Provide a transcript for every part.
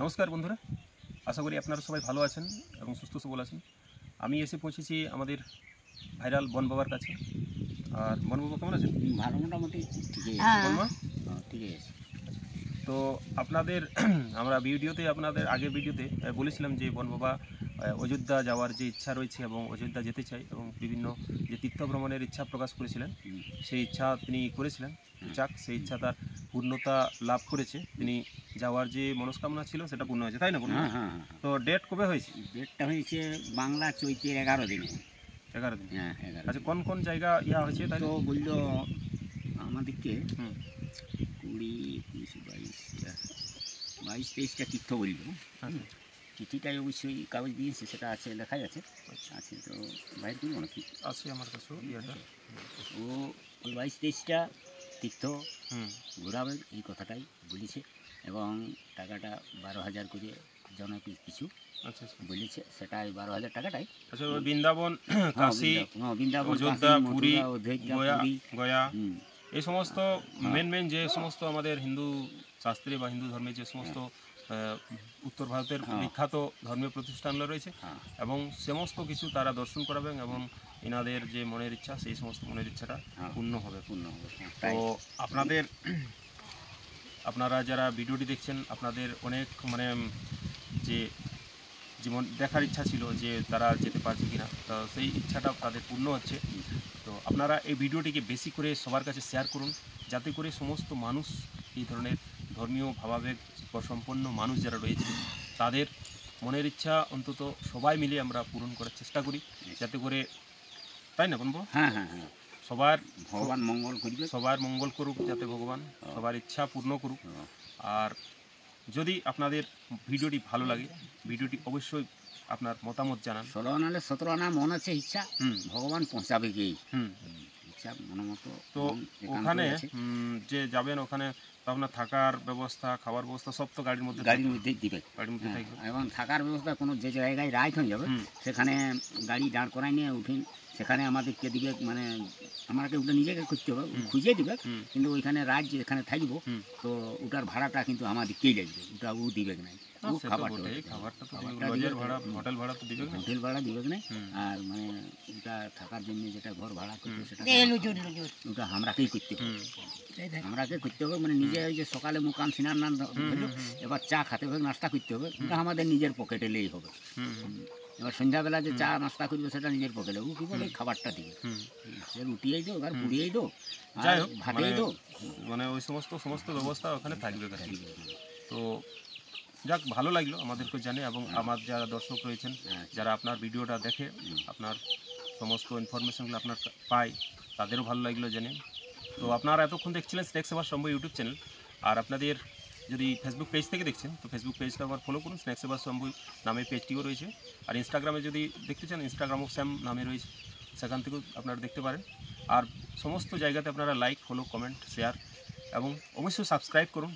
নমস্কার বন্ধুরা আশা করি আপনারা সবাই ভালো আছেন এবং সুস্থ সবল আছেন আমি এসে পৌঁছেছি আমাদের ভাইরাল বন বাবার কাছে আর বন বাবা কেমন আছেন ভালো মোটামুটি ঠিকই হ্যাঁ। ঠিক আছে তো আপনাদের আমরা ভিডিওতে আপনাদের আগের ভিডিওতে বলেছিলাম যে বন বাবা অযোধ্যা যাওয়ার যে ইচ্ছা রয়েছে এবং অযোধ্যা যেতে চাই এবং বিভিন্ন যে তীর্থ ভ্রমণের ইচ্ছা প্রকাশ করেছিলেন সেই ইচ্ছা তিনি করেছিলেন যাক সেই ইচ্ছা তার পূর্ণতা লাভ করেছে তিনি যাওয়ার যে মনস্কামনা ছিল সেটা পূর্ণ হয়েছে তাই না হ্যাঁ, হ্যাঁ হ্যাঁ তো ডেট কবে হয়েছে ডেটটা হয়েছে বাংলা চৈত্রের এগারো দিনে এগারো দিন হ্যাঁ এগারো আচ্ছা কোন কোন জায়গা ইয়া হয়েছে তাই তো বললো আমাদেরকে কুড়ি একুশ বাইশ বাইশ তেইশটা তীর্থ বলল আচ্ছা। চিঠিটাই অবশ্যই কাগজ দিয়েছে সেটা আছে লেখাই আছে আচ্ছা। আছে তো বাইরে আছে আমার কাছে ও ওই বাইশ তেইশটা তিক্ত ঘোরাবে এই কথাটাই বলেছে এবং টাকাটা বারো হাজার করে জনপ্রিয় কিছু আচ্ছা, আচ্ছা। বলেছে সেটাই বারো হাজার টাকাটাই আচ্ছা, বৃন্দাবন কাশি হ্যাঁ, হ্যাঁ, বৃন্দাবন হ্যাঁ, পুরী গয়া এই সমস্ত মেন মেন যে সমস্ত আমাদের হিন্দু শাস্ত্রে বা হিন্দু ধর্মে যে সমস্ত উত্তর ভারতের হ্যাঁ। বিখ্যাত ধর্মীয় প্রতিষ্ঠানগুলো রয়েছে হ্যাঁ। এবং সমস্ত কিছু তারা দর্শন করাবেন এবং এনাদের যে মনের ইচ্ছা সেই সমস্ত মনের ইচ্ছাটা হ্যাঁ। পূর্ণ হবে পূর্ণ হবে তো আপনাদের আপনারা যারা ভিডিওটি দেখছেন আপনাদের অনেক মানে যে জীবন দেখার ইচ্ছা ছিল যে তারা যেতে পারছে কিনা তো সেই ইচ্ছাটা তাদের পূর্ণ হচ্ছে তো আপনারা এই ভিডিওটিকে বেশি করে সবার কাছে শেয়ার করুন যাতে করে সমস্ত মানুষ এই ধরনের ধর্মীয় ভাবাবেগ সম্পন্ন মানুষ যারা রয়েছে তাদের মনের ইচ্ছা অন্তত সবাই মিলে আমরা পূরণ করার চেষ্টা করি যাতে করে তাই না বলবো হ্যাঁ হ্যাঁ হ্যাঁ সবার ভগবান মঙ্গল করবে সবার মঙ্গল করুক যাতে ভগবান সবার ইচ্ছা পূর্ণ করুক আর যদি আপনাদের ভিডিওটি ভালো লাগে ভিডিওটি অবশ্যই আপনার মতামত জানান ষোলো আনালে সতেরো আনা মন আছে ইচ্ছা ভগবান পৌঁছাবে কি হুম তো ওখানে যে যাবেন ওখানে আপনার থাকার ব্যবস্থা খাবার ব্যবস্থা সব তো গাড়ির মধ্যে গাড়ির মধ্যে দিবে গাড়ির মধ্যে হ্যাঁ, এবং থাকার ব্যবস্থা কোনো যে জায়গায় রাইট হয়ে যাবে সেখানে গাড়ি দাঁড় করাই নিয়ে উঠিন সেখানে আমাদেরকে দিবে মানে আমাকে ওটা নিজেকে খুঁজতে হবে খুঁজে দিবে কিন্তু ওইখানে রাত যেখানে থাকবো তো ওটার ভাড়াটা কিন্তু আমাদেরকেই লাগবে ওটা ও দিবে না ভাড়া দিবে না আর মানে থাকার জন্য যেটা ঘর ভাড়া করতে করতে হবে মানে নিজে ওই যে সকালে মুকাম সিনার নাম এবার চা খাতে হবে নাস্তা করতে হবে আমাদের নিজের পকেটে লেই হবে এবার সন্ধ্যাবেলা যে চা নাস্তা করবে সেটা নিজের পকেটে ও কি বলে খাবারটা দিবে সে রুটিয়েই দো আর পুড়িয়েই দো যাই হোক ভাতেই মানে দো মানে ওই সমস্ত সমস্ত ব্যবস্থা ওখানে থাকবে তো যাক ভালো লাগলো আমাদেরকে জানে এবং আমার যারা দর্শক রয়েছেন হ্যাঁ। যারা আপনার ভিডিওটা দেখে আপনার সমস্ত ইনফরমেশনগুলো আপনার পাই তাদেরও ভালো লাগলো জেনে তো আপনারা এতক্ষণ দেখছিলেন স্নেক্স সেবা সম্ভব ইউটিউব চ্যানেল আর আপনাদের যদি ফেসবুক পেজ থেকে দেখছেন তো ফেসবুক পেজটা আবার ফলো করুন স্ন্যাক্স সেবা সম্ভব নামে পেজটিও রয়েছে আর ইনস্টাগ্রামে যদি দেখতে চান ইনস্টাগ্রামও স্যাম নামে রয়েছে সেখান থেকেও আপনারা দেখতে পারেন আর সমস্ত জায়গাতে আপনারা লাইক ফলো কমেন্ট শেয়ার এবং অবশ্যই সাবস্ক্রাইব করুন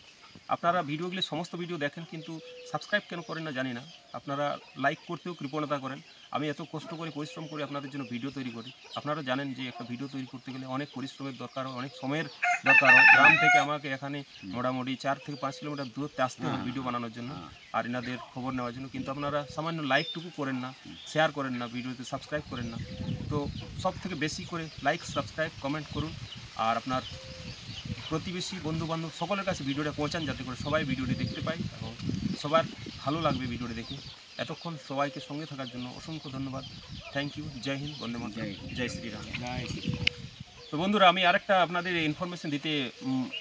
আপনারা ভিডিওগুলি সমস্ত ভিডিও দেখেন কিন্তু সাবস্ক্রাইব কেন করেন না জানি না আপনারা লাইক করতেও কৃপণতা করেন আমি এত কষ্ট করে পরিশ্রম করে আপনাদের জন্য ভিডিও তৈরি করি আপনারা জানেন যে একটা ভিডিও তৈরি করতে গেলে অনেক পরিশ্রমের দরকার হয় অনেক সময়ের দরকার হয় গ্রাম থেকে আমাকে এখানে মোটামুটি চার থেকে পাঁচ কিলোমিটার দূরত্বে আসতে হয় হ্যাঁ। ভিডিও বানানোর জন্য হ্যাঁ। আর এনাদের খবর নেওয়ার জন্য কিন্তু আপনারা সামান্য লাইকটুকু করেন না শেয়ার করেন না ভিডিওতে সাবস্ক্রাইব করেন না তো সব থেকে বেশি করে লাইক সাবস্ক্রাইব কমেন্ট করুন আর আপনার প্রতিবেশী বন্ধুবান্ধব সকলের কাছে ভিডিওটা পৌঁছান যাতে করে সবাই ভিডিওটি দেখতে পায় এবং সবার ভালো লাগবে ভিডিওটি দেখে এতক্ষণ সবাইকে সঙ্গে থাকার জন্য অসংখ্য ধন্যবাদ থ্যাংক ইউ জয় হিন্দ বন্দে মাতরম জয় শ্রীরাম জয় শ্রীরাম তো বন্ধুরা আমি আরেকটা আপনাদের ইনফরমেশন দিতে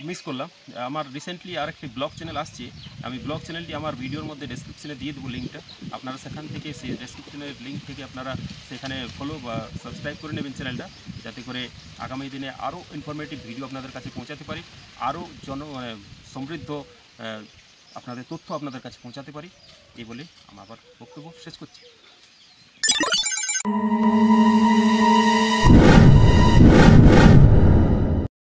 মিস করলাম আমার রিসেন্টলি আরেকটি ব্লগ চ্যানেল আসছে আমি ব্লগ চ্যানেলটি আমার ভিডিওর মধ্যে ডেসক্রিপশানে দিয়ে দেবো লিঙ্কটা আপনারা সেখান থেকে সেই ডেসক্রিপশনের লিঙ্ক থেকে আপনারা সেখানে ফলো বা সাবস্ক্রাইব করে নেবেন চ্যানেলটা যাতে করে আগামী দিনে আরও ইনফরমেটিভ ভিডিও আপনাদের কাছে পৌঁছাতে পারি আরও জন মানে সমৃদ্ধ আপনাদের তথ্য আপনাদের কাছে পৌঁছাতে পারি এই বলে আমার আবার বক্তব্য শেষ করছি